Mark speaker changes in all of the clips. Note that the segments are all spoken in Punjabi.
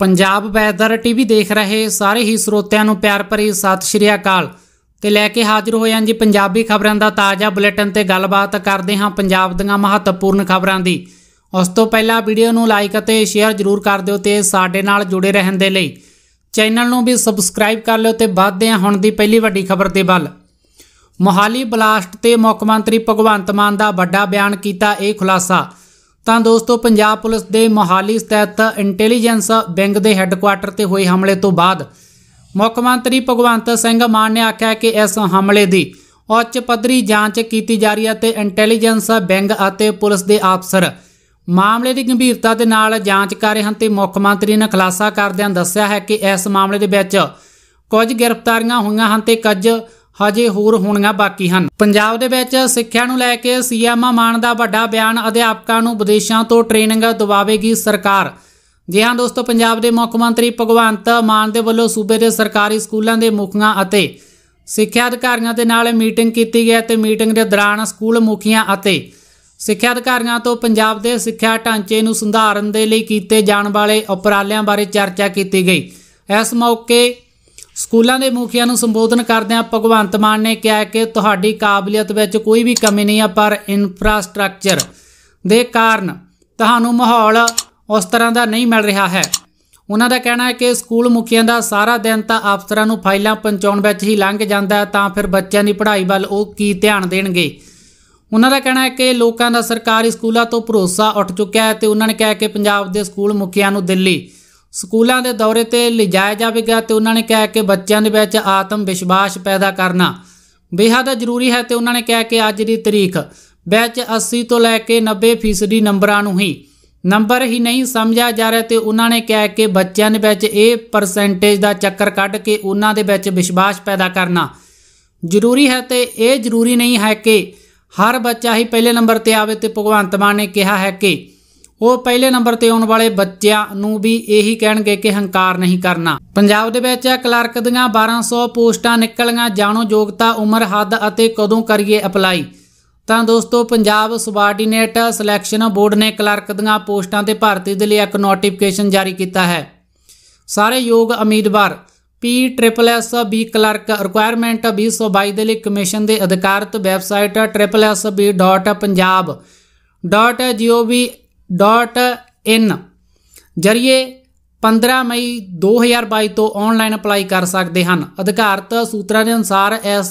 Speaker 1: ਪੰਜਾਬ ਵੈਦਰ ਟੀਵੀ ਦੇਖ ਰਹੇ ਸਾਰੇ ਹੀ ਸਰੋਤਿਆਂ ਨੂੰ ਪਿਆਰ ਭਰੀ ਸਤਿ ਸ਼੍ਰੀ ਅਕਾਲ ਤੇ ਲੈ ਕੇ ਹਾਜ਼ਰ ਹੋਏ ਹਾਂ ਜੀ ਪੰਜਾਬੀ ਖਬਰਾਂ ਦਾ ਤਾਜ਼ਾ ਬੁਲੇਟਿਨ ਤੇ ਗੱਲਬਾਤ ਕਰਦੇ ਹਾਂ ਪੰਜਾਬ ਦੀਆਂ ਮਹੱਤਵਪੂਰਨ ਖਬਰਾਂ ਦੀ ਉਸ ਤੋਂ ਪਹਿਲਾਂ ਵੀਡੀਓ ਨੂੰ ਲਾਈਕ ਅਤੇ ਸ਼ੇਅਰ ਜ਼ਰੂਰ ਕਰ ਦਿਓ ਤੇ ਸਾਡੇ ਨਾਲ ਜੁੜੇ ਰਹਿਣ ਦੇ ਲਈ ਚੈਨਲ ਨੂੰ ਵੀ ਸਬਸਕ੍ਰਾਈਬ ਕਰ ਲਿਓ ਤੇ ਵੱਧਦੇ ਹਾਂ ਹੁਣ ਦੀ ਪਹਿਲੀ ਵੱਡੀ ਖਬਰ ਤੇ ਵੱਲ ਮੋਹਾਲੀ ਬਲਾਸਟ ਤੇ ਮੁੱਖ ਮੰਤਰੀ ਭਗਵੰਤ ਮਾਨ ਦਾ ਵੱਡਾ ਬਿਆਨ ਕੀਤਾ ਇਹ ਖੁਲਾਸਾ ਤਾਂ ਦੋਸਤੋ ਪੰਜਾਬ ਪੁਲਿਸ ਦੇ ਮੋਹਾਲੀ ਸਥਿਤ ਇੰਟੈਲੀਜੈਂਸ ਵਿੰਗ ਦੇ ਹੈੱਡਕੁਆਰਟਰ ਤੇ ਹੋਏ ਹਮਲੇ ਤੋਂ ਬਾਅਦ ਮੁੱਖ ਮੰਤਰੀ ਭਗਵੰਤ ਸਿੰਘ ਮਾਨ ਨੇ ਆਖਿਆ ਕਿ ਇਸ ਹਮਲੇ ਦੀ ਉੱਚ ਪੱਧਰੀ ਜਾਂਚ ਕੀਤੀ ਜਾ ਰਹੀ ਹੈ ਤੇ ਇੰਟੈਲੀਜੈਂਸ ਵਿੰਗ ਅਤੇ ਪੁਲਿਸ ਦੇ ਅਫਸਰ ਮਾਮਲੇ ਦੀ ਗੰਭੀਰਤਾ ਦੇ ਨਾਲ ਜਾਂਚ ਕਰ ਰਹੇ ਹਨ ਤੇ ਮੁੱਖ ਮੰਤਰੀ ਨੇ ਖੁਲਾਸਾ ਕਰਦਿਆਂ ਦੱਸਿਆ ਹੈ ਕਿ ਇਸ ਮਾਮਲੇ ਦੇ ਵਿੱਚ ਕੁਝ ਗ੍ਰਿਫਤਾਰੀਆਂ ਹੋਈਆਂ ਹਨ ਤੇ ਕੁਝ ਹਜੇ ਹੋਰ ਹੋਣੀਆਂ ਬਾਕੀ ਹਨ ਪੰਜਾਬ ਦੇ ਵਿੱਚ ਸਿੱਖਿਆ ਨੂੰ ਲੈ ਕੇ ਸੀਐਮ ਮਾਨ ਦਾ ਵੱਡਾ ਬਿਆਨ ਅਧਿਆਪਕਾਂ ਨੂੰ ਵਿਦੇਸ਼ਾਂ ਤੋਂ ਟ੍ਰੇਨਿੰਗ ਦਵਾਵੇਗੀ ਸਰਕਾਰ ਜੀ ਹਾਂ ਦੋਸਤੋ ਪੰਜਾਬ ਦੇ ਮੁੱਖ ਮੰਤਰੀ ਭਗਵੰਤ ਮਾਨ ਦੇ ਵੱਲੋਂ ਸੂਬੇ ਦੇ ਸਰਕਾਰੀ ਸਕੂਲਾਂ ਦੇ ਮੁਖੀਆਂ ਅਤੇ ਸਿੱਖਿਆ ਅਧਿਕਾਰੀਆਂ ਦੇ ਨਾਲ ਮੀਟਿੰਗ ਕੀਤੀ ਗਈ ਤੇ ਮੀਟਿੰਗ ਦੇ ਦੌਰਾਨ ਸਕੂਲ ਮੁਖੀਆਂ ਅਤੇ ਸਿੱਖਿਆ ਅਧਿਕਾਰੀਆਂ ਤੋਂ ਪੰਜਾਬ ਦੇ ਸਿੱਖਿਆ ਢਾਂਚੇ ਨੂੰ ਸੁਧਾਰਨ ਦੇ ਲਈ ਕੀਤੇ ਜਾਣ ਵਾਲੇ ਉਪਰਾਲਿਆਂ ਬਾਰੇ ਚਰਚਾ ਕੀਤੀ ਗਈ ਇਸ ਮੌਕੇ ਸਕੂਲਾਂ ਦੇ ਮੁਖੀਆਂ ਨੂੰ ਸੰਬੋਧਨ ਕਰਦਿਆਂ ਭਗਵੰਤ ਮਾਨ ਨੇ ਕਿਹਾ ਕਿ ਤੁਹਾਡੀ ਕਾਬਲੀਅਤ ਵਿੱਚ ਕੋਈ ਵੀ ਕਮੀ ਨਹੀਂ ਆ ਪਰ ਇਨਫਰਾਸਟ੍ਰਕਚਰ ਦੇ ਕਾਰਨ ਤੁਹਾਨੂੰ ਮਾਹੌਲ ਉਸ ਤਰ੍ਹਾਂ ਦਾ ਨਹੀਂ ਮਿਲ ਰਿਹਾ ਹੈ ਉਹਨਾਂ ਦਾ ਕਹਿਣਾ ਹੈ ਕਿ ਸਕੂਲ ਮੁਖੀਆਂ ਦਾ ਸਾਰਾ ਦਿਨ ਤਾਂ ਅਫਸਰਾਂ ਨੂੰ ਫਾਈਲਾਂ ਪਹੁੰਚਾਉਣ ਵਿੱਚ ਹੀ ਲੰਘ ਜਾਂਦਾ ਤਾਂ ਫਿਰ ਬੱਚਿਆਂ ਦੀ ਪੜ੍ਹਾਈ ਵੱਲ ਉਹ ਕੀ ਧਿਆਨ ਦੇਣਗੇ ਉਹਨਾਂ ਦਾ ਕਹਿਣਾ ਹੈ ਕਿ ਲੋਕਾਂ ਦਾ ਸਰਕਾਰੀ ਸਕੂਲਾਂ ਤੋਂ ਭਰੋਸਾ ਉੱਠ ਚੁੱਕਿਆ ਹੈ ਤੇ ਉਹਨਾਂ ਨੇ ਕਿਹਾ ਕਿ ਪੰਜਾਬ ਦੇ ਸਕੂਲ ਮੁਖੀਆਂ ਨੂੰ ਦਿੱਲੀ ਸਕੂਲਾਂ ਦੇ ਦੌਰੇ ਤੇ ਲਿਜਾਇਆ ਜਾਵੇਗਾ ਤੇ ਉਹਨਾਂ ਨੇ ਕਿਹਾ ਕਿ ਬੱਚਿਆਂ ਦੇ ਵਿੱਚ ਆਤਮ ਵਿਸ਼ਵਾਸ ਪੈਦਾ ਕਰਨਾ ਬੇਹੱਦ ਜ਼ਰੂਰੀ ਹੈ ਤੇ ਉਹਨਾਂ ਨੇ ਕਿਹਾ ਕਿ ਅੱਜ ਦੀ ਤਰੀਕ ਵਿੱਚ 80 ਤੋਂ ਲੈ ਕੇ 90% ਨੰਬਰਾਂ ਨੂੰ ਹੀ ਨੰਬਰ ਹੀ ਨਹੀਂ ਸਮਝਿਆ ਜਾ ਰਿਹਾ ਤੇ ਉਹਨਾਂ ਨੇ ਕਿਹਾ ਕਿ ਬੱਚਿਆਂ ਦੇ ਵਿੱਚ ਇਹ ਪਰਸੈਂਟੇਜ ਦਾ ਚੱਕਰ ਕੱਢ ਕੇ ਉਹਨਾਂ ਦੇ ਵਿੱਚ ਵਿਸ਼ਵਾਸ ਪੈਦਾ ਕਰਨਾ ਜ਼ਰੂਰੀ ਹੈ ਤੇ ਇਹ ਜ਼ਰੂਰੀ ਨਹੀਂ ਹੈ ਕਿ ਹਰ ਬੱਚਾ ਹੀ ਪਹਿਲੇ ਨੰਬਰ ਤੇ ਆਵੇ ਤੇ ਭਗਵੰਤ ਮਾਨ ਨੇ ਕਿਹਾ ਹੈ ਕਿ ਉਹ ਪਹਿਲੇ ਨੰਬਰ ਤੇ ਆਉਣ ਵਾਲੇ ਬੱਚਿਆਂ ਨੂੰ ਵੀ ਇਹੀ ਕਹਿਣਗੇ ਕਿ ਹੰਕਾਰ ਨਹੀਂ ਕਰਨਾ ਪੰਜਾਬ ਦੇ ਵਿੱਚ ਕਲਰਕ ਦੀਆਂ 1200 ਪੋਸਟਾਂ ਨਿਕਲੀਆਂ ਜਾਣੋ ਯੋਗਤਾ ਉਮਰ ਹੱਦ ਅਤੇ ਕਦੋਂ ਕਰੀਏ ਅਪਲਾਈ ਤਾਂ ਦੋਸਤੋ ਪੰਜਾਬ ਸਬਾਰਡੀਨੇਟ ਸਿਲੈਕਸ਼ਨ ਬੋਰਡ ਨੇ ਕਲਰਕ ਦੀਆਂ ਪੋਸਟਾਂ ਤੇ ਭਰਤੀ ਦੇ ਲਈ ਇੱਕ ਨੋਟੀਫਿਕੇਸ਼ਨ ਜਾਰੀ ਕੀਤਾ ਹੈ ਸਾਰੇ ਯੋਗ ਉਮੀਦਵਾਰ P triple S B clerk requirement 2022 ਦੇ ਲਈ ਕਮਿਸ਼ਨ ਦੇ ਅਧਿਕਾਰਤ ਵੈਬਸਾਈਟ triplesb.punjab.gov ਇਨ ਜਰੀਏ 15 ਮਈ 2022 ਤੋਂ ਆਨਲਾਈਨ ਅਪਲਾਈ ਕਰ ਸਕਦੇ ਹਨ ਅਧਿਕਾਰਤ ਸੂਤਰਾਂ ਦੇ ਅਨੁਸਾਰ ਇਸ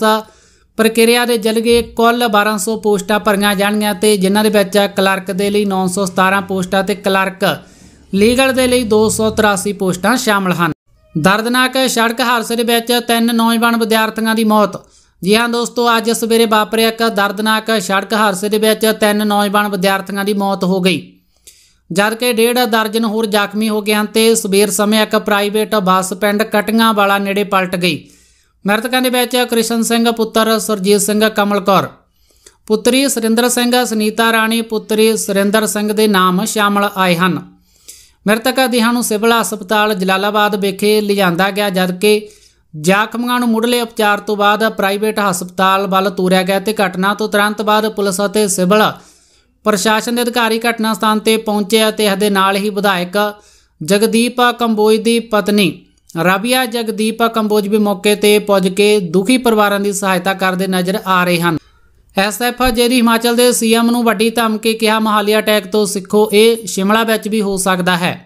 Speaker 1: ਪ੍ਰਕਿਰਿਆ ਦੇ ਜਲਗੇ ਕੁੱਲ 1200 ਪੋਸਟਾਂ ਭਰੀਆਂ ਜਾਣਗੀਆਂ ਤੇ ਜਿਨ੍ਹਾਂ ਦੇ ਵਿੱਚ ਕਲਰਕ ਦੇ ਲਈ 917 ਪੋਸਟਾਂ ਤੇ ਕਲਰਕ ਲੀਗਲ ਦੇ ਲਈ 283 ਪੋਸਟਾਂ ਸ਼ਾਮਲ ਹਨ ਦਰਦਨਾਕ ਸੜਕ ਹਾਦਸੇ ਦੇ ਵਿੱਚ ਤਿੰਨ ਨੌਜਵਾਨ ਵਿਦਿਆਰਥੀਆਂ ਦੀ ਮੌਤ ਜੀ ਹਾਂ ਦੋਸਤੋ ਅੱਜ ਸਵੇਰੇ ਵਾਪਰਿਆ ਇੱਕ ਦਰਦਨਾਕ ਸੜਕ ਹਾਦਸੇ ਦੇ ਵਿੱਚ ਤਿੰਨ ਨੌਜਵਾਨ ਵਿਦਿਆਰਥੀਆਂ ਦੀ ਮੌਤ ਹੋ ਗਈ ਜਦ ਕਿ ਡੇਢ ਦਰਜਨ ਹੋਰ ਜ਼ਖਮੀ ਹੋ ਗਏ ਹਨ ਤੇ ਸਵੇਰ ਸਮੇਂ ਇੱਕ ਪ੍ਰਾਈਵੇਟ ਬੱਸ ਪਿੰਡ ਕਟੀਆਂ ਵਾਲਾ ਨੇੜੇ ਪਲਟ ਗਈ ਮ੍ਰਿਤਕਾਂ ਦੇ ਵਿੱਚ ਕ੍ਰਿਸ਼ਨ ਸਿੰਘ ਪੁੱਤਰ ਸਰਜੀਤ ਸਿੰਘ ਕਮਲਕੌਰ ਪੁੱਤਰੀ ਸੁਰਿੰਦਰ ਸਿੰਘ ਸਨੀਤਾ ਰਾਣੀ ਪੁੱਤਰੀ ਸੁਰਿੰਦਰ ਸਿੰਘ ਦੇ ਨਾਮ ਸ਼ਾਮਲ ਆਏ ਹਨ ਮ੍ਰਿਤਕਾਂ ਦੇਹਾਂ ਨੂੰ ਸਿਵਲ ਹਸਪਤਾਲ ਜਲਾਲਾਬਾਦ ਵਿਖੇ ਲਿਜਾਂਦਾ ਗਿਆ ਜਦਕਿ ਜ਼ਖਮੀਆਂ ਨੂੰ ਮੁੱਢਲੇ ਉਪਚਾਰ ਤੋਂ ਬਾਅਦ ਪ੍ਰਾਈਵੇਟ ਹਸਪਤਾਲ ਵੱਲ ਤੋਰਿਆ ਗਿਆ ਤੇ ਘਟਨਾ ਤੋਂ ਤੁਰੰਤ ਬਾਅਦ ਪੁਲਿਸ ਅਤੇ ਸਿਵਲ ਪ੍ਰਸ਼ਾਸਨ ਦੇ ਅਧਿਕਾਰੀ ਘਟਨਾ ਸਥਾਨ ਤੇ ਪਹੁੰਚੇ ਅਤੇ ਇਸ ਦੇ ਨਾਲ ਹੀ ਵਿਧਾਇਕ ਜਗਦੀਪ ਕੰਬੋਜ ਦੀ ਪਤਨੀ ਰਾਬੀਆ ਜਗਦੀਪ ਕੰਬੋਜ ਵੀ ਮੌਕੇ ਤੇ ਪਹੁੰਚ ਕੇ ਦੁਖੀ ਪਰਿਵਾਰਾਂ ਦੀ ਸਹਾਇਤਾ ਕਰਦੇ ਨਜ਼ਰ ਆ ਰਹੇ ਹਨ ਐਸਐਫ ਜੇਰੀ ਹਿਮਾਚਲ ਦੇ ਸੀਐਮ ਨੂੰ ਵੱਡੀ ਧਮਕੀ ਕਿਹਾ ਮਹਾਲੀ ਅਟੈਕ ਤੋਂ ਸਿੱਖੋ ਇਹ ਸ਼ਿਮਲਾ ਵਿੱਚ ਵੀ ਹੋ ਸਕਦਾ ਹੈ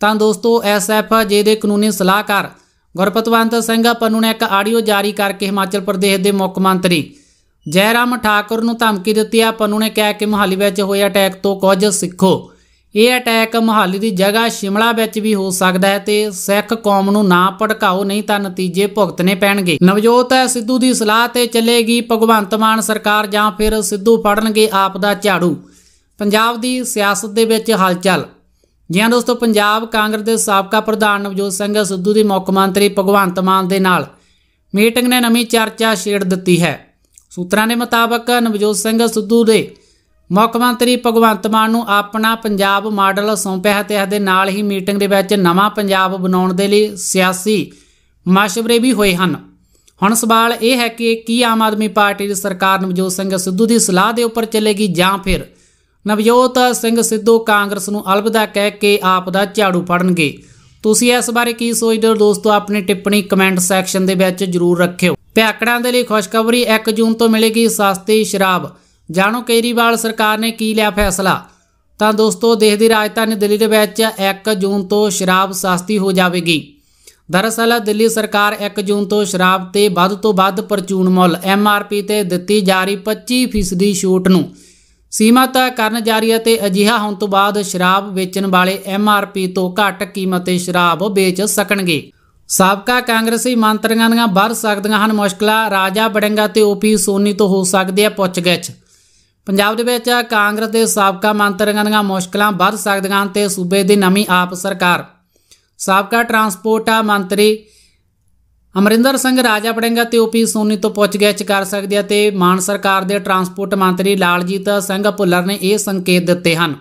Speaker 1: ਤਾਂ ਦੋਸਤੋ ਐਸਐਫ ਜੇ ਦੇ ਕਾਨੂੰਨੀ ਸਲਾਹਕਾਰ ਗੁਰਪਤਵੰਤ ਸਿੰਘ ਪੰਨੂ ਨੇ ਇੱਕ ਆਡੀਓ ਜਾਰੀ ਕਰਕੇ ਹਿਮਾਚਲ ਪ੍ਰਦੇਸ਼ ਦੇ ਮੁੱਖ ਮੰਤਰੀ ਜੈਰਾਮ ਠਾਕੁਰ ਨੂੰ ਧਮਕੀ ਦਿੱਤੀ ਆ ਪੰਨੂ ਨੇ ਕਿਹਾ ਕਿ ਮਹਾਲੀ ਵਿੱਚ ਹੋਏ ਅਟੈਕ ਤੋਂ ਕੁਝ ਸਿੱਖੋ ਇਹ ਅਟੈਕ ਮਹਾਲੀ ਦੀ ਜਗ੍ਹਾ ਸ਼ਿਮਲਾ ਵਿੱਚ ਵੀ ਹੋ ਸਕਦਾ ਹੈ ਤੇ ਸਿੱਖ ਕੌਮ ਨੂੰ ਨਾ ਭੜਕਾਓ ਨਹੀਂ ਤਾਂ ਨਤੀਜੇ ਭੁਗਤਨੇ ਪੈਣਗੇ ਨਵਜੋਤ ਸਿੱਧੂ ਦੀ ਸਲਾਹ ਤੇ ਚੱਲੇਗੀ ਭਗਵੰਤ ਮਾਨ ਸਰਕਾਰ ਜਾਂ ਫਿਰ ਸਿੱਧੂ ਫੜਨਗੇ ਆਪ ਦਾ ਝਾੜੂ ਪੰਜਾਬ ਦੀ ਸਿਆਸਤ ਦੇ ਵਿੱਚ ਹਲਚਲ ਜੀ ਦੋਸਤੋ ਪੰਜਾਬ ਕਾਂਗਰਸ ਦੇ ਸਾਬਕਾ ਪ੍ਰਧਾਨ ਨਵਜੋਤ ਸਿੰਘ ਸਿੱਧੂ ਦੀ ਮੁੱਖ ਮੰਤਰੀ ਭਗਵੰਤ ਮਾਨ ਦੇ ਨਾਲ ਮੀਟਿੰਗ ਨੇ ਨਵੀਂ ਚਰਚਾ ਛੇੜ ਦਿੱਤੀ ਹੈ ਸੂਤਰਾਂ ਦੇ ਮੁਤਾਬਕ ਨਵਜੋਤ ਸਿੰਘ ਸਿੱਧੂ ਦੇ ਮੁੱਖ ਮੰਤਰੀ ਭਗਵੰਤ ਮਾਨ ਨੂੰ ਆਪਣਾ ਪੰਜਾਬ ਮਾਡਲ ਸੌਂਪਿਆ ਤੇ ਇਸ ਦੇ ਨਾਲ ਹੀ ਮੀਟਿੰਗ ਦੇ ਵਿੱਚ ਨਵਾਂ ਪੰਜਾਬ ਬਣਾਉਣ ਦੇ ਲਈ ਸਿਆਸੀ ਮਸ਼ਵਰੇ ਵੀ ਹੋਏ ਹਨ ਹੁਣ ਸਵਾਲ ਇਹ ਹੈ ਕਿ ਕੀ ਆਮ ਆਦਮੀ ਪਾਰਟੀ ਦੀ ਸਰਕਾਰ ਨਵਜੋਤ ਸਿੰਘ ਸਿੱਧੂ ਦੀ ਸਲਾਹ ਦੇ ਉੱਪਰ ਚੱਲੇਗੀ ਜਾਂ ਫਿਰ ਨਵਜੋਤ ਸਿੰਘ ਸਿੱਧੂ ਕਾਂਗਰਸ ਨੂੰ ਅਲਵਿਦਾ ਕਹਿ ਕੇ ਆਪ ਦਾ ਝਾੜੂ ਪੜਨਗੇ ਤੁਸੀਂ ਇਸ ਬਾਰੇ ਕੀ ਸੋਚਦੇ ਹੋ ਦੋਸਤੋ ਆਪਣੀ ਟਿੱਪਣੀ ਕਮੈਂਟ ਸੈਕਸ਼ਨ ਦੇ ਵਿੱਚ ਜਰੂਰ ਰੱਖਿਓ ਭਿਆਕੜਾਂ ਦੇ ਲਈ ਖੁਸ਼ਖਬਰੀ 1 ਜੂਨ ਤੋਂ ਮਿਲੇਗੀ ਸਸਤੀ ਸ਼ਰਾਬ ਜਾਣੋ ਕੇਰੀਵਾਲ ਸਰਕਾਰ ਨੇ ਕੀ ਲਿਆ ਫੈਸਲਾ ਤਾਂ ਦੋਸਤੋ ਦੇਸ਼ ਦੀ ਰਾਜਧਾਨੀ ਦਿੱਲੀ ਦੇ ਵਿੱਚ 1 ਜੂਨ ਤੋਂ ਸ਼ਰਾਬ ਸਸਤੀ ਹੋ ਜਾਵੇਗੀ ਦਰਅਸਲ ਦਿੱਲੀ ਸਰਕਾਰ 1 ਜੂਨ ਤੋਂ ਸ਼ਰਾਬ ਤੇ ਵੱਧ ਤੋਂ ਵੱਧ ਪਰਚੂਨ ਮੁੱਲ ਪੀ ਤੇ ਦਿੱਤੀ ਜਾ ਰਹੀ 25% ਛੂਟ ਨੂੰ ਸੀਮਤ ਕਰਨ ਜਾ ਰਹੀ ਹੈ ਤੇ ਅਜਿਹਾ ਹੋਣ ਤੋਂ ਬਾਅਦ ਸ਼ਰਾਬ ਵੇਚਣ ਵਾਲੇ ਪੀ ਤੋਂ ਘੱਟ ਕੀਮਤ ਤੇ ਸ਼ਰਾਬ ਵੇਚ ਸਕਣਗੇ ਸਾਬਕਾ ਕਾਂਗਰਸੀ ਮੰਤਰੀਆਂ ਦੀਆਂ ਵੱਧ ਸਕਦੀਆਂ ਹਨ ਮੁਸ਼ਕਲਾਂ ਰਾਜਾ ਬੜੰਗਾ ਤੇ ਓਪੀ ਸੋਨੀ ਤੋਂ ਹੋ ਸਕਦੀ ਹੈ ਪੁੱਛਗਿੱਛ ਪੰਜਾਬ ਦੇ ਵਿੱਚ ਕਾਂਗਰਸ ਦੇ ਸਾਬਕਾ ਮੰਤਰੀਆਂ ਦੀਆਂ ਮੁਸ਼ਕਲਾਂ ਵੱਧ ਸਕਦੀਆਂ ਹਨ ਤੇ ਸੂਬੇ ਦੀ ਨਵੀਂ ਆਪ ਸਰਕਾਰ ਸਾਬਕਾ ਟਰਾਂਸਪੋਰਟ ਮੰਤਰੀ ਅਮਰਿੰਦਰ ਸਿੰਘ ਰਾਜਾ ਬੜਿੰਗਾ ਤੇ ਓਪੀ ਸੋਨੀ ਤੋਂ ਪੁੱਛਗਿੱਛ ਕਰ ਸਕਦੀ ਹੈ ਤੇ ਮਾਨ ਸਰਕਾਰ ਦੇ ਟਰਾਂਸਪੋਰਟ ਮੰਤਰੀ ਲਾਲਜੀਤ ਸਿੰਘ ਭੁੱਲਰ ਨੇ ਇਹ ਸੰਕੇਤ ਦਿੱਤੇ ਹਨ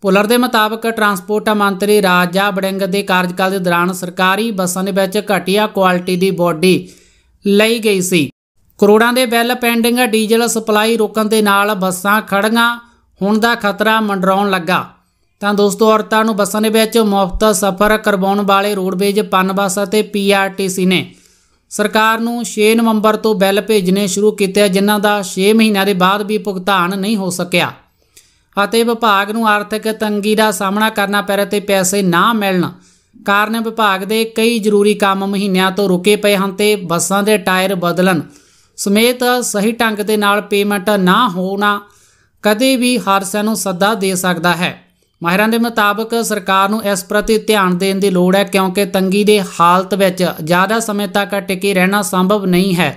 Speaker 1: ਪੁਲਰ ਦੇ ਮੁਤਾਬਕ ਟਰਾਂਸਪੋਰਟ ਮੰਤਰੀ ਰਾਜਾ ਬੜਿੰਗ ਦੇ ਕਾਰਜਕਾਲ ਦੇ ਦੌਰਾਨ ਸਰਕਾਰੀ ਬੱਸਾਂ ਦੇ ਵਿੱਚ ਘਟੀਆ ਕੁਆਲਿਟੀ ਦੀ ਬੋਡੀ ਲਈ ਗਈ ਸੀ ਕਰੋੜਾਂ ਦੇ ਬਿੱਲ ਪੈਂਡਿੰਗ ਡੀਜ਼ਲ ਸਪਲਾਈ ਰੋਕਣ ਦੇ ਨਾਲ ਬੱਸਾਂ ਖੜੀਆਂ ਹੋਣ ਦਾ ਖਤਰਾ ਮੰਡਰਾਉਣ ਲੱਗਾ ਤਾਂ ਦੋਸਤੋ ਔਰਤਾਂ ਨੂੰ ਬੱਸਾਂ ਦੇ ਵਿੱਚ ਮੁਫਤ ਸਫ਼ਰ ਕਰਵਾਉਣ ਵਾਲੇ ਰੋਡਵੇਜ ਪਨਬਸ ਅਤੇ ਪੀਆਰਟੀਸੀ ਨੇ ਸਰਕਾਰ ਨੂੰ 6 ਨਵੰਬਰ ਤੋਂ ਬਿੱਲ ਭੇਜਣੇ ਸ਼ੁਰੂ ਕੀਤੇ ਜਿਨ੍ਹਾਂ ਦਾ 6 ਮਹੀਨਿਆਂ ਦੇ ਬਾਅਦ ਵੀ ਭੁਗਤਾਨ ਨਹੀਂ ਹੋ ਸਕਿਆ ਅਤੇ ਵਿਭਾਗ ਨੂੰ ਆਰਥਿਕ ਤੰਗੀ ਦਾ ਸਾਹਮਣਾ ਕਰਨਾ ਪੈ ਰਿਹਾ ਤੇ ਪੈਸੇ ਨਾ ਮਿਲਣ ਕਾਰਨ ਵਿਭਾਗ ਦੇ ਕਈ ਜ਼ਰੂਰੀ ਕੰਮ ਮਹੀਨਿਆਂ ਤੋਂ ਰੁਕੇ ਪਏ ਹਨ ਤੇ ਬੱਸਾਂ ਦੇ ਟਾਇਰ ਬਦਲਣ ਸਮੇਤ ਸਹੀ ਢੰਗ ਦੇ ਨਾਲ ਪੇਮੈਂਟ ਨਾ ਹੋਣਾ ਕਦੇ ਵੀ ਹਾਦਸਿਆਂ ਨੂੰ ਸੱਦਾ ਦੇ ਸਕਦਾ ਹੈ ਮਾਹਿਰਾਂ ਦੇ ਮੁਤਾਬਕ ਸਰਕਾਰ ਨੂੰ ਇਸ ਪ੍ਰਤੀ ਧਿਆਨ ਦੇਣ ਦੀ ਲੋੜ ਹੈ ਕਿਉਂਕਿ ਤੰਗੀ ਦੇ ਹਾਲਤ ਵਿੱਚ ਜ਼ਿਆਦਾ ਸਮੇਂ ਤੱਕ ਟਿਕੇ ਰਹਿਣਾ ਸੰਭਵ ਨਹੀਂ ਹੈ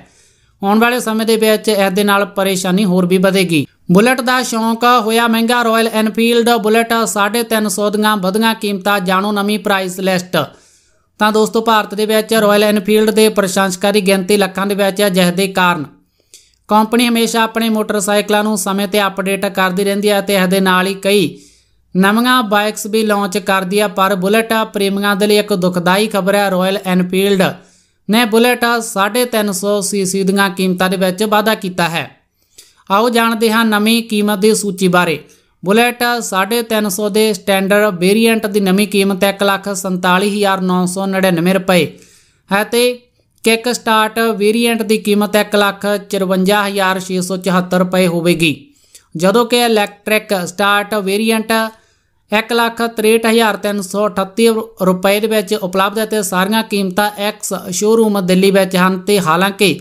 Speaker 1: ਆਉਣ ਵਾਲੇ ਸਮੇਂ ਦੇ ਵਿੱਚ ਇਸ ਦੇ ਨਾਲ ਪਰੇਸ਼ਾਨੀ ਹੋਰ ਵੀ ਵਧੇਗੀ ਬੁਲਟ ਦਾ ਸ਼ੌਂਕ ਹੋਇਆ ਮਹਿੰਗਾ ਰਾਇਲ ਐਨਫੀਲਡ ਬੁਲਟ 350 ਦੀਆਂ ਵਧੀਆਂ ਕੀਮਤਾਂ ਜਾਣੋ ਨਵੀਂ ਪ੍ਰਾਈਸ ਲਿਸਟ ਤਾਂ ਦੋਸਤੋ ਭਾਰਤ ਦੇ ਵਿੱਚ ਰਾਇਲ ਐਨਫੀਲਡ ਦੇ ਪ੍ਰਸ਼ੰਸਕਾਂ ਦੀ ਗਿਣਤੀ ਲੱਖਾਂ ਦੇ ਵਿੱਚ ਹੈ ਜਿਸ ਦੇ ਕਾਰਨ ਕੰਪਨੀ ਹਮੇਸ਼ਾ ਆਪਣੇ ਮੋਟਰਸਾਈਕਲਾਂ ਨੂੰ ਸਮੇਂ ਤੇ ਅਪਡੇਟ ਕਰਦੀ ਰਹਿੰਦੀ ਹੈ ਤੇ ਇਸ ਦੇ ਨਾਲ ਹੀ ਕਈ ਨਵੀਆਂ ਬਾਈਕਸ ਵੀ ਲਾਂਚ ਕਰਦੀ ਹੈ ਪਰ ਬੁਲਟ ਪ੍ਰੇਮੀਆਂ ਦੇ ਲਈ ਇੱਕ ਦੁਖਦਾਈ ਖਬਰ ਹੈ ਰਾਇਲ ਐਨਫੀਲਡ ਨੇ ਬੁਲਟ 350 ਸੀਸੀ ਦੀਆਂ ਕੀਮਤਾਂ ਦੇ ਵਿੱਚ ਵਾਧਾ ਕੀਤਾ ਹੈ ਆਓ ਜਾਣਦੇ ਹਾਂ ਨਵੀਂ ਕੀਮਤ ਦੀ ਸੂਚੀ ਬਾਰੇ ਬੁਲੇਟ 350 ਦੇ ਸਟੈਂਡਰਡ ਵੇਰੀਐਂਟ ਦੀ ਨਵੀਂ ਕੀਮਤ 147999 ਰੁਪਏ ਹੈ ਤੇ ਕਿੱਕ ਸਟਾਰਟ ਵੇਰੀਐਂਟ ਦੀ ਕੀਮਤ 154674 ਰੁਪਏ ਹੋਵੇਗੀ ਜਦੋਂ ਕਿ ਇਲੈਕਟ੍ਰਿਕ ਸਟਾਰਟ ਵੇਰੀਐਂਟ 163338 ਰੁਪਏ ਦੇ ਵਿੱਚ ਉਪਲਬਧ ਹੈ ਤੇ ਸਾਰੀਆਂ ਕੀਮਤਾਂ ਐਕਸ ਸ਼ੋਰੂਮ ਦਿੱਲੀ ਵਿੱਚ ਹਨ ਤੇ ਹਾਲਾਂਕਿ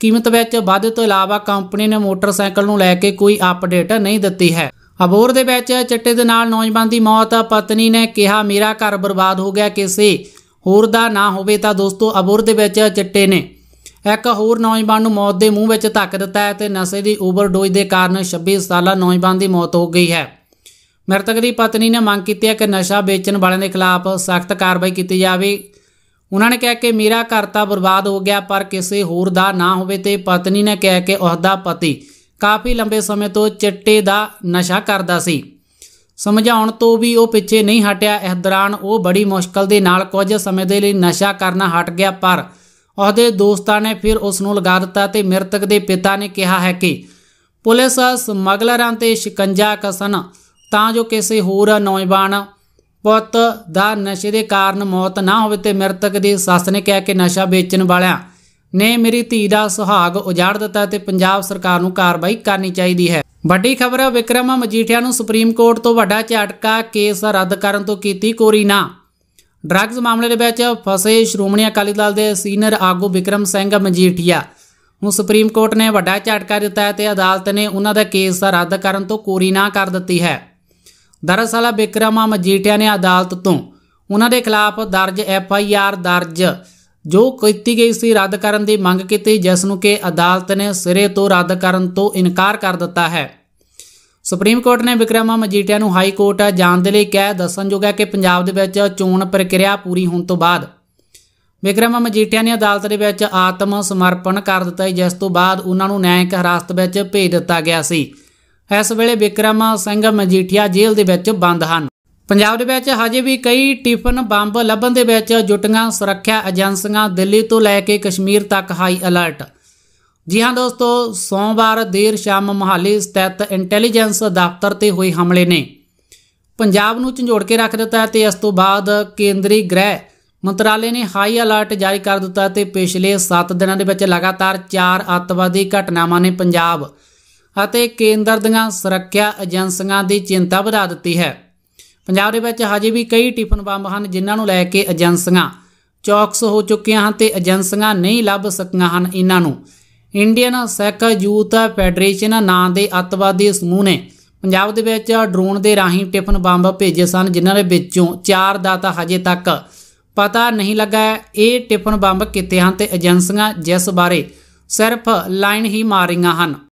Speaker 1: ਕੀਮਤ ਵਿੱਚ ਵਾਧੇ ਤੋਂ ਇਲਾਵਾ ਕੰਪਨੀ ਨੇ ਮੋਟਰਸਾਈਕਲ ਨੂੰ ਲੈ ਕੇ ਕੋਈ ਅਪਡੇਟ ਨਹੀਂ ਦਿੱਤੀ ਹੈ ਅਬੋਰ ਦੇ ਵਿੱਚ ਚਿੱਟੇ ਦੇ ਨਾਲ ਨੌਜਵਾਨ ਦੀ ਮੌਤ ਪਤਨੀ ਨੇ ਕਿਹਾ ਮੇਰਾ ਘਰ ਬਰਬਾਦ ਹੋ ਗਿਆ ਕਿਸੇ ਹੋਰ ਦਾ ਨਾ ਹੋਵੇ ਤਾਂ ਦੋਸਤੋ ਅਬੋਰ ਦੇ ਵਿੱਚ ਚਿੱਟੇ ਨੇ ਇੱਕ ਹੋਰ ਨੌਜਵਾਨ ਨੂੰ ਮੌਤ ਦੇ ਮੂੰਹ ਵਿੱਚ ਧੱਕ ਦਿੱਤਾ ਹੈ ਤੇ ਨਸ਼ੇ ਦੀ ਓਵਰਡੋਜ਼ ਦੇ ਕਾਰਨ 26 ਸਾਲਾ ਨੌਜਵਾਨ ਦੀ ਮੌਤ ਹੋ ਗਈ ਹੈ ਮ੍ਰਿਤਕ ਦੀ ਪਤਨੀ ਨੇ ਮੰਗ ਕੀਤੀ ਹੈ ਕਿ ਨਸ਼ਾ ਵੇਚਣ ਵਾਲਿਆਂ ਦੇ ਖਿਲਾਫ ਸਖਤ ਕਾਰਵਾਈ ਕੀਤੀ ਜਾਵੇ ਉਹਨਾਂ ਨੇ ਕਿਹਾ ਕਿ ਮੇਰਾ ਘਰ ਤਾਂ ਬਰਬਾਦ ਹੋ ਗਿਆ ਪਰ ਕਿਸੇ ਹੋਰ ਦਾ ਨਾ ਹੋਵੇ ਤੇ ਪਤਨੀ ਨੇ ਕਿਹਾ ਕਿ ਉਹਦਾ ਪਤੀ ਕਾਫੀ ਲੰਬੇ ਸਮੇਂ ਤੋਂ ਚਿੱਟੇ ਦਾ ਨਸ਼ਾ ਕਰਦਾ ਸੀ ਸਮਝਾਉਣ ਤੋਂ ਵੀ ਉਹ ਪਿੱਛੇ ਨਹੀਂ ਹਟਿਆ ਇਸ ਦੌਰਾਨ ਉਹ ਬੜੀ ਮੁਸ਼ਕਲ ਦੇ ਨਾਲ ਕੁਝ ਸਮੇਂ ਦੇ ਲਈ ਨਸ਼ਾ ਕਰਨਾ ਹਟ ਗਿਆ ਪਰ ਉਹਦੇ ਦੋਸਤਾਂ ਨੇ ਫਿਰ ਉਸ ਨੂੰ ਲਗਾ ਦਿੱਤਾ ਤੇ ਮ੍ਰਿਤਕ ਦੇ ਪਿਤਾ ਨੇ ਕਿਹਾ ਹੈ ਕਿ ਪੁਲਿਸ ਸਮਗਲਰਾਂ ਤੇ ਸ਼ਿਕੰਜਾ ਕਸਨ ਤਾਂ ਜੋ ਕਿਸੇ ਹੋਰ ਨੌਜਵਾਨ ਪੁੱਤ ਦਾ ਨਸ਼ੇ ਦੇ ਕਾਰਨ ਮੌਤ ਨਾ ਹੋਵੇ ਤੇ ਮ੍ਰਿਤਕ ਦੀ ਸੱਸ ਨੇ ਕਿਹਾ ਕਿ ਨਸ਼ਾ ਵੇਚਣ ਵਾਲਿਆਂ ਨੇ ਮੇਰੀ ਧੀ ਦਾ ਸੁਹਾਗ ਉਜਾੜ ਦਿੱਤਾ ਤੇ ਪੰਜਾਬ ਸਰਕਾਰ ਨੂੰ ਕਾਰਵਾਈ ਕਰਨੀ ਚਾਹੀਦੀ ਹੈ ਵੱਡੀ ਖਬਰ ਹੈ ਵਿਕਰਮ ਮਜੀਠੀਆ ਨੂੰ ਸੁਪਰੀਮ ਕੋਰਟ ਤੋਂ ਵੱਡਾ ਝਟਕਾ ਕੇਸ ਰੱਦ ਕਰਨ ਤੋਂ ਕੀਤੀ ਕੋਰੀ ਨਾ ਡਰੱਗਸ ਮਾਮਲੇ ਦੇ ਵਿੱਚ ਫਸੇ ਸ਼੍ਰੋਮਣੀ ਅਕਾਲੀ ਦਲ ਦੇ ਸੀਨੀਅਰ ਆਗੂ ਵਿਕਰਮ ਸਿੰਘ ਮਜੀਠੀਆ ਨੂੰ ਸੁਪਰੀਮ ਕੋਰਟ ਨੇ ਵੱਡਾ ਝਟਕਾ ਦਿੱਤਾ ਤੇ ਅਦਾਲਤ ਨੇ ਉਹਨਾਂ ਦਾ ਕੇਸ ਰੱਦ ਕਰਨ ਤੋਂ ਕੋਰੀ ਨਾ ਕਰ ਦਿੱਤੀ ਹੈ ਦਰਅਸਲ ਬਿਕਰਮਾ ਮਜੀਠਿਆ ਨੇ ਅਦਾਲਤ ਤੋਂ ਉਹਨਾਂ ਦੇ ਖਿਲਾਫ ਦਰਜ ਐਫ ਆਈ ਆਰ ਦਰਜ ਜੋ ਕੀਤੀ ਗਈ ਸੀ ਰੱਦ ਕਰਨ ਦੀ ਮੰਗ ਕੀਤੀ ਜਿਸ ਨੂੰ ਕਿ ਅਦਾਲਤ ਨੇ ਸਿਰੇ ਤੋਂ ਰੱਦ ਕਰਨ ਤੋਂ ਇਨਕਾਰ ਕਰ ਦਿੱਤਾ ਹੈ ਸੁਪਰੀਮ ਕੋਰਟ ਨੇ ਵਿਕਰਮਾ ਮਜੀਟਿਆ ਨੂੰ ਹਾਈ ਕੋਰਟ ਜਾਣ ਦੇ ਲਈ ਕਿਹਾ ਦੱਸਣ ਜੋਗਾ ਕਿ ਪੰਜਾਬ ਦੇ ਵਿੱਚ ਚੋਣ ਪ੍ਰਕਿਰਿਆ ਪੂਰੀ ਹੋਣ ਤੋਂ ਬਾਅਦ ਵਿਕਰਮਾ ਮਜੀਟਿਆ ਨੇ ਅਦਾਲਤ ਦੇ ਵਿੱਚ ਆਤਮ ਸਮਰਪਣ ਕਰ ਦਿੱਤਾ ਜਿਸ ਤੋਂ ਬਾਅਦ ਉਹਨਾਂ ਨੂੰ ਨਿਆਂਇਕ ਹਰਾਸਤ ਵਿੱਚ ਭੇਜ ਦਿੱਤਾ ਗਿਆ ਸੀ ਇਸ ਵੇਲੇ ਵਿਕਰਮ ਸਿੰਘ ਮਜੀਠੀਆ ਜੇਲ੍ਹ ਦੇ ਵਿੱਚ ਬੰਦ ਹਨ ਪੰਜਾਬ ਦੇ ਵਿੱਚ ਹਜੇ ਵੀ ਕਈ ਟਿਫਨ ਬੰਬ ਲੱਭਣ ਦੇ ਵਿੱਚ ਜੁਟੀਆਂ ਸੁਰੱਖਿਆ ਏਜੰਸੀਆਂ ਦਿੱਲੀ ਤੋਂ ਲੈ ਕੇ ਕਸ਼ਮੀਰ ਤੱਕ ਹਾਈ ਅਲਰਟ ਜੀ ਹਾਂ ਦੋਸਤੋ ਸੋਮਵਾਰ ਦੇਰ ਸ਼ਾਮ ਮਹਾਲੀ ਸਥਿਤ ਇੰਟੈਲੀਜੈਂਸ ਦਫ਼ਤਰ ਤੇ ਹੋਏ ਹਮਲੇ ਨੇ ਪੰਜਾਬ ਨੂੰ ਝੰਡੋੜ ਕੇ ਰੱਖ ਦਿੱਤਾ ਤੇ ਇਸ ਤੋਂ ਬਾਅਦ ਕੇਂਦਰੀ ਗ੍ਰਹਿ ਮੰਤਰਾਲੇ ਨੇ ਹਾਈ ਅਲਰਟ ਜਾਰੀ ਕਰ ਦਿੱਤਾ ਤੇ ਪਿਛਲੇ 7 ਦਿਨਾਂ ਦੇ ਵਿੱਚ ਲਗਾਤਾਰ 4 ਅੱਤਵਾਦੀ ਘਟਨਾਵਾਂ ਨੇ ਪੰਜਾਬ ਅਤੇ ਕੇਂਦਰ ਦੀਆਂ ਸੁਰੱਖਿਆ ਏਜੰਸੀਆਂ ਦੀ ਚਿੰਤਾ ਵਧਾ ਦਿੱਤੀ ਹੈ ਪੰਜਾਬ ਦੇ ਵਿੱਚ ਹਜੇ ਵੀ ਕਈ ਟਿਫਨ ਬੰਬ ਹਨ ਜਿਨ੍ਹਾਂ ਨੂੰ ਲੈ ਕੇ ਏਜੰਸੀਆਂ ਚੌਕਸ ਹੋ ਚੁੱਕੀਆਂ ਹਨ ਤੇ ਏਜੰਸੀਆਂ ਨਹੀਂ ਲੱਭ ਸਕੀਆਂ ਹਨ ਇਹਨਾਂ ਨੂੰ ਇੰਡੀਅਨ ਸੈਕ ਯੂਥ ਫੈਡਰੇਸ਼ਨ ਨਾਂ ਦੇ ਅੱਤਵਾਦੀ ਸਮੂਹ ਨੇ ਪੰਜਾਬ ਦੇ ਵਿੱਚ ਡਰੋਨ ਦੇ ਰਾਹੀਂ ਟਿਫਨ ਬੰਬ ਭੇਜੇ ਸਨ ਜਿਨ੍ਹਾਂ ਦੇ ਵਿੱਚੋਂ 4 ਦਾ ਤਾਂ ਹਜੇ ਤੱਕ ਪਤਾ ਨਹੀਂ ਲੱਗਾ ਇਹ ਟਿਫਨ ਬੰਬ ਕਿਤੇ ਹਨ ਤੇ ਏਜੰਸੀਆਂ ਜਿਸ ਬਾਰੇ ਸਿਰਫ ਲਾਈਨ ਹੀ ਮਾਰੀਆਂ ਹਨ